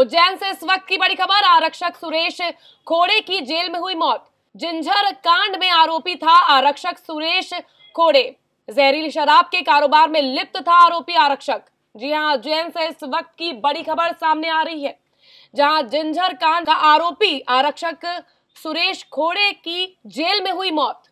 उज्जैन से इस वक्त की बड़ी खबर आरक्षक सुरेश खोड़े की जेल में हुई मौत जिंझर कांड में आरोपी था आरक्षक सुरेश खोड़े जहरीली शराब के कारोबार में लिप्त था आरोपी आरक्षक जी हाँ उज्जैन से इस वक्त की बड़ी खबर सामने आ रही है जहां जिंझर कांड का आरोपी आरक्षक सुरेश खोड़े की जेल में हुई मौत